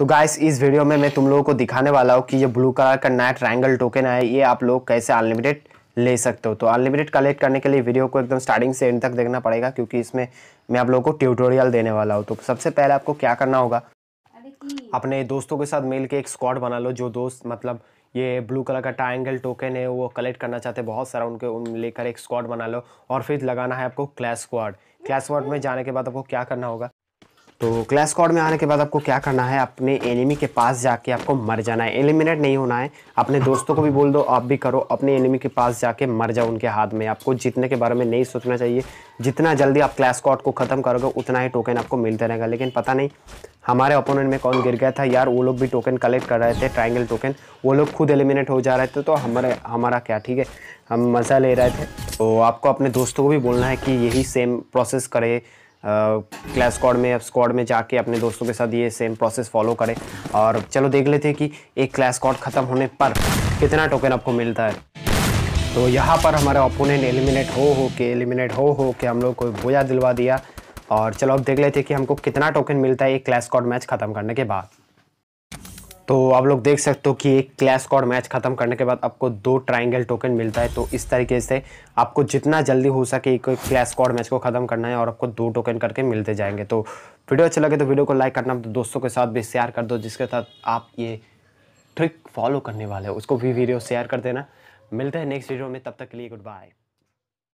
तो गाइस इस वीडियो में मैं तुम लोगों को दिखाने वाला हूँ कि ये ब्लू कलर का नया ट्रायंगल टोकन है ये आप लोग कैसे अनलिमिटेड ले सकते हो तो अनलिमिटेड कलेक्ट करने के लिए वीडियो को एकदम स्टार्टिंग से एंड तक देखना पड़ेगा क्योंकि इसमें मैं आप लोगों को ट्यूटोरियल देने वाला हूँ तो सबसे पहले आपको क्या करना होगा अपने दोस्तों के साथ मिल एक स्क्वाड बना लो जो दोस्त मतलब ये ब्लू कलर का ट्राइंगल टोकन है वो कलेक्ट करना चाहते हैं बहुत सारा उनके उन लेकर एक स्क्वाड बना लो और फिर लगाना है आपको क्लैश स्क्वाड क्लैश स्क्वाड में जाने के बाद आपको क्या करना होगा तो क्लैश कॉड में आने के बाद आपको क्या करना है अपने एनिमी के पास जाके आपको मर जाना है एलिमिनेट नहीं होना है अपने दोस्तों को भी बोल दो आप भी करो अपने एनिमी के पास जाके मर जाओ उनके हाथ में आपको जीतने के बारे में नहीं सोचना चाहिए जितना जल्दी आप क्लैश कॉड को ख़त्म करोगे उतना ही टोकन आपको मिलता रहेगा लेकिन पता नहीं हमारे ओपोनेंट में कौन गिर गया था यार वो लोग भी टोकन कलेक्ट कर रहे थे ट्राइंगल टोकन वो लोग खुद एलिमिनेट हो जा रहे थे तो हमारे हमारा क्या ठीक है हम मज़ा ले रहे थे तो आपको अपने दोस्तों को भी बोलना है कि यही सेम प्रोसेस करें क्लास स्क्वाड में स्क्वाड में जाके अपने दोस्तों के साथ ये सेम प्रोसेस फॉलो करें और चलो देख लेते हैं कि एक क्लास स्क्वाड ख़त्म होने पर कितना टोकन आपको मिलता है तो यहाँ पर हमारे ओपोनेंट एलिमिनेट हो हो के एलिमिनेट हो हो के हम लोग को बोया दिलवा दिया और चलो अब देख लेते हैं कि हमको कितना टोकन मिलता है एक क्लास स्क्वाड मैच ख़त्म करने के बाद तो आप लोग देख सकते हो कि एक क्लैश कॉड मैच ख़त्म करने के बाद आपको दो ट्राइंगल टोकन मिलता है तो इस तरीके से आपको जितना जल्दी हो सके एक क्लैश कॉड मैच को ख़त्म करना है और आपको दो टोकन करके मिलते जाएंगे तो वीडियो अच्छा लगे तो वीडियो को लाइक करना तो दोस्तों के साथ भी शेयर कर दो जिसके साथ आप ये ट्रिक फॉलो करने वाले हो उसको भी वीडियो शेयर कर देना मिलते हैं नेक्स्ट वीडियो में तब तक के लिए गुड बाय